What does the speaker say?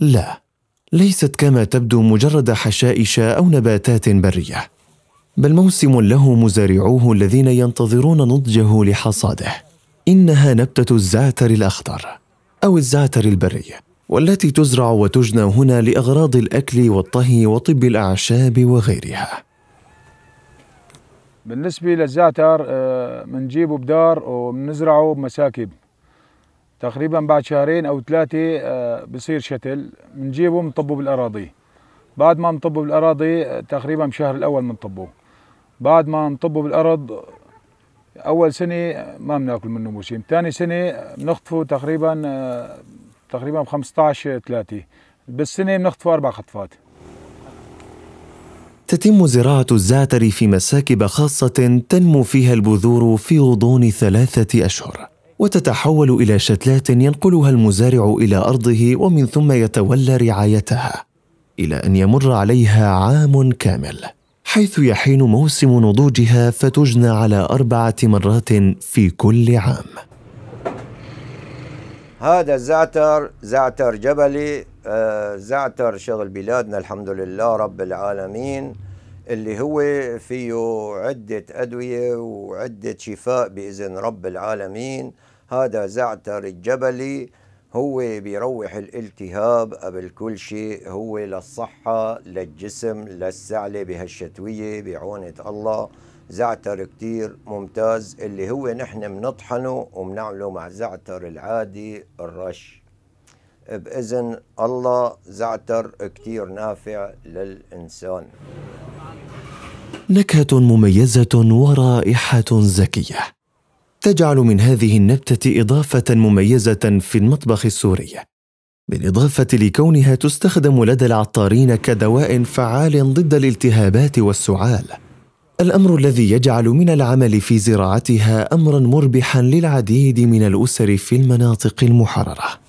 لا ليست كما تبدو مجرد حشائش او نباتات بريه بل موسم له مزارعوه الذين ينتظرون نضجه لحصاده انها نبته الزعتر الاخضر او الزعتر البري والتي تزرع وتجنى هنا لاغراض الاكل والطهي وطب الاعشاب وغيرها بالنسبه للزعتر بنجيبه آه، بدار وبنزرعه بمساكب تقريبا بعد شهرين او ثلاثه آه، بصير شتل بنجيبه بنطبه بالاراضي بعد ما نطبه بالاراضي آه، تقريبا بشهر الاول بنطبه بعد ما نطبه بالارض اول سنه ما بناكل منه موسم ثاني سنه بنخطفه تقريبا آه، تقريبا ب 15 3 بالسنه بنخطفه اربع خطفات تتم زراعة الزعتر في مساكب خاصة تنمو فيها البذور في غضون ثلاثة أشهر وتتحول الى شتلات ينقلها المزارع الى ارضه ومن ثم يتولى رعايتها الى ان يمر عليها عام كامل حيث يحين موسم نضوجها فتجنى على اربعه مرات في كل عام هذا الزعتر زعتر جبلي آه، زعتر شغل بلادنا الحمد لله رب العالمين اللي هو فيه عدة أدوية وعدة شفاء بإذن رب العالمين هذا زعتر الجبلي هو بيروح الالتهاب قبل كل شيء هو للصحة للجسم للسعلة بهالشتوية بعونة الله زعتر كتير ممتاز اللي هو نحن منطحنه وبنعمله مع زعتر العادي الرش بإذن الله زعتر كتير نافع للإنسان نكهه مميزه ورائحه زكيه تجعل من هذه النبته اضافه مميزه في المطبخ السوري بالاضافه لكونها تستخدم لدى العطارين كدواء فعال ضد الالتهابات والسعال الامر الذي يجعل من العمل في زراعتها امرا مربحا للعديد من الاسر في المناطق المحرره